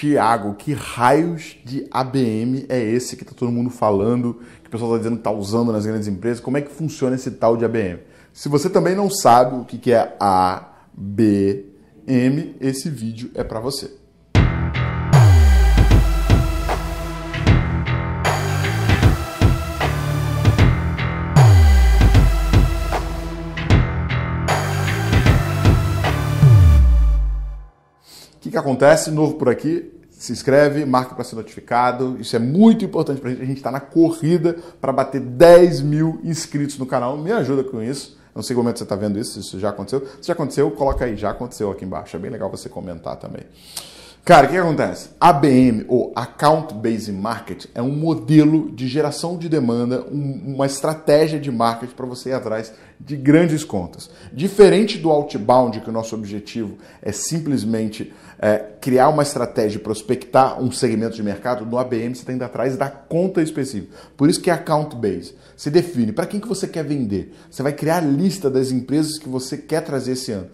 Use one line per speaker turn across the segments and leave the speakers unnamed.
Tiago, que raios de ABM é esse que está todo mundo falando, que o pessoal está dizendo que está usando nas grandes empresas? Como é que funciona esse tal de ABM? Se você também não sabe o que é ABM, esse vídeo é para você. que, que acontece? Novo por aqui, se inscreve, marca para ser notificado. Isso é muito importante para a gente. A gente está na corrida para bater 10 mil inscritos no canal. Me ajuda com isso. não sei é que momento você está vendo isso, se isso já aconteceu. Se já aconteceu, coloca aí, já aconteceu aqui embaixo. É bem legal você comentar também. Cara, o que acontece? ABM, ou Account Based Market, é um modelo de geração de demanda, um, uma estratégia de marketing para você ir atrás de grandes contas. Diferente do outbound, que o nosso objetivo é simplesmente é, criar uma estratégia e prospectar um segmento de mercado, no ABM você está indo atrás da conta específica. Por isso que é Account Based. Você define para quem que você quer vender. Você vai criar a lista das empresas que você quer trazer esse ano.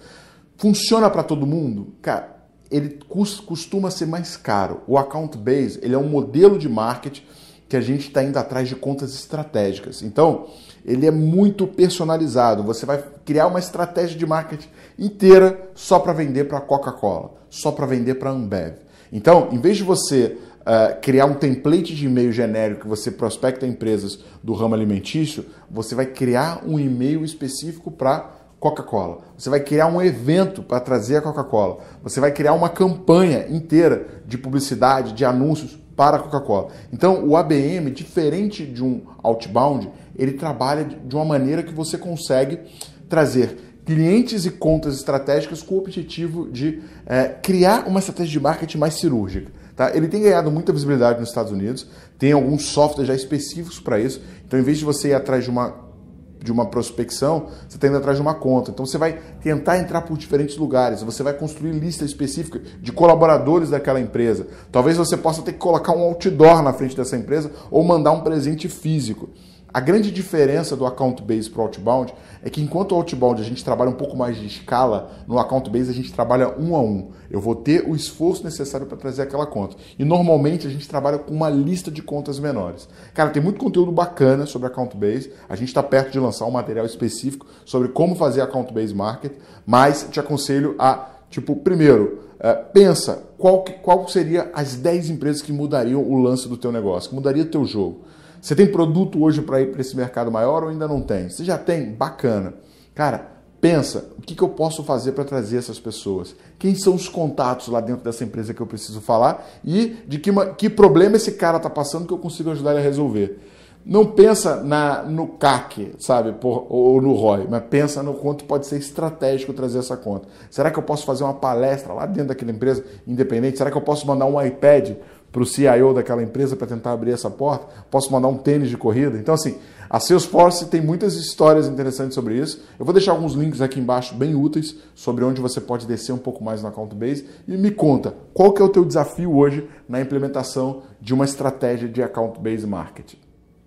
Funciona para todo mundo? Cara, ele costuma ser mais caro. O account base ele é um modelo de marketing que a gente está indo atrás de contas estratégicas. Então, ele é muito personalizado. Você vai criar uma estratégia de marketing inteira só para vender para a Coca-Cola, só para vender para a Ambev. Então, em vez de você uh, criar um template de e-mail genérico que você prospecta empresas do ramo alimentício, você vai criar um e-mail específico para Coca-Cola. Você vai criar um evento para trazer a Coca-Cola. Você vai criar uma campanha inteira de publicidade, de anúncios para a Coca-Cola. Então, o ABM, diferente de um outbound, ele trabalha de uma maneira que você consegue trazer clientes e contas estratégicas com o objetivo de é, criar uma estratégia de marketing mais cirúrgica. Tá? Ele tem ganhado muita visibilidade nos Estados Unidos, tem alguns softwares já específicos para isso. Então, em vez de você ir atrás de uma de uma prospecção, você está indo atrás de uma conta. Então você vai tentar entrar por diferentes lugares, você vai construir lista específica de colaboradores daquela empresa. Talvez você possa ter que colocar um outdoor na frente dessa empresa ou mandar um presente físico. A grande diferença do account base para o outbound é que enquanto o outbound a gente trabalha um pouco mais de escala, no account base a gente trabalha um a um. Eu vou ter o esforço necessário para trazer aquela conta. E normalmente a gente trabalha com uma lista de contas menores. Cara, tem muito conteúdo bacana sobre account base. A gente está perto de lançar um material específico sobre como fazer account base market, mas te aconselho a Tipo, primeiro, eh, pensa qual, que, qual seria as 10 empresas que mudariam o lance do teu negócio, que mudaria o teu jogo. Você tem produto hoje para ir para esse mercado maior ou ainda não tem? Você já tem? Bacana. Cara, pensa, o que, que eu posso fazer para trazer essas pessoas? Quem são os contatos lá dentro dessa empresa que eu preciso falar? E de que, que problema esse cara está passando que eu consigo ajudar ele a resolver? Não pensa na, no CAC, sabe, por, ou no ROI, mas pensa no quanto pode ser estratégico trazer essa conta. Será que eu posso fazer uma palestra lá dentro daquela empresa independente? Será que eu posso mandar um iPad para o CIO daquela empresa para tentar abrir essa porta, posso mandar um tênis de corrida. Então, assim, a Salesforce tem muitas histórias interessantes sobre isso. Eu vou deixar alguns links aqui embaixo bem úteis sobre onde você pode descer um pouco mais na account base e me conta qual que é o teu desafio hoje na implementação de uma estratégia de account base marketing.